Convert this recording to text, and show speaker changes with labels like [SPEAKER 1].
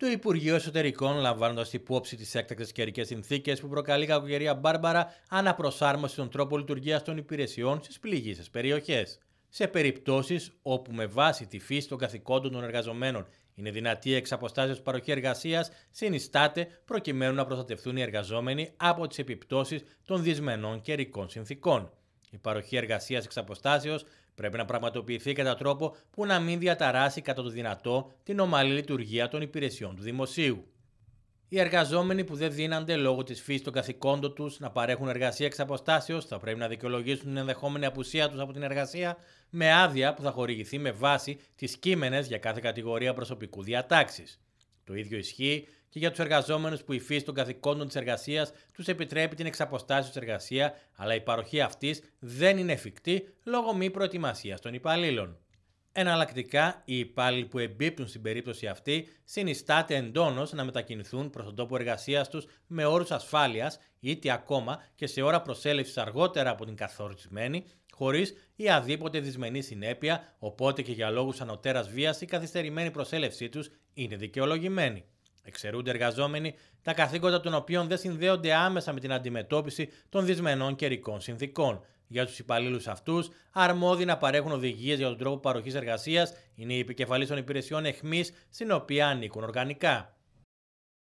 [SPEAKER 1] Το Υπουργείο Εσωτερικών, λαμβάνοντας υπόψη τις έκτακτες καιρικές συνθήκες που προκαλεί κακοκαιρία Μπάρμπαρα, αναπροσάρμοσε τον τρόπο λειτουργίας των υπηρεσιών στις πληγήσεις περιοχές. Σε περιπτώσεις όπου με βάση τη φύση των καθηκόντων των εργαζομένων είναι δυνατή εξ αποστάσεω παροχής εργασίας, συνιστάται προκειμένου να προστατευτούν οι εργαζόμενοι από τις επιπτώσεις των δυσμενών καιρικών συνθήκων. Η παροχή εργασίας εξ πρέπει να πραγματοποιηθεί κατά τρόπο που να μην διαταράσει κατά το δυνατό την ομαλή λειτουργία των υπηρεσιών του δημοσίου. Οι εργαζόμενοι που δεν δίνανται λόγω της φύσης των καθηκόντων τους να παρέχουν εργασία εξ αποστάσεως θα πρέπει να δικαιολογήσουν την ενδεχόμενη απουσία τους από την εργασία με άδεια που θα χορηγηθεί με βάση τις κείμενες για κάθε κατηγορία προσωπικού διατάξεις. Το ίδιο ισχύει και για τους εργαζόμενους που η φύση των καθηκόντων της εργασίας τους επιτρέπει την του εργασίας, αλλά η παροχή αυτής δεν είναι εφικτή λόγω μη προετοιμασίας των υπαλλήλων. Εναλλακτικά, οι υπάλληλοι που εμπίπτουν στην περίπτωση αυτή συνιστάται εντόνως να μετακινηθούν προς τον τόπο εργασίας τους με όρους ασφάλειας, είτε ακόμα και σε ώρα προσέλευσης αργότερα από την καθορισμένη, χωρίς ή αδίποτε δυσμενή συνέπεια, οπότε και για λόγους ανωτέρας βίας η καθυστερημένη προσέλευσή τους είναι δικαιολογημένη. Εξαιρούνται εργαζόμενοι τα καθήκοντα των οποίων δεν συνδέονται άμεσα με την αντιμετώπιση των δυσμενών καιρικών συνθήκων για τους υπαλλήλους αυτούς, αρμόδιοι να παρέχουν οδηγίες για τον τρόπο παροχής εργασίας, είναι οι επικεφαλής των υπηρεσιών εχμής, στην οποία ανήκουν οργανικά.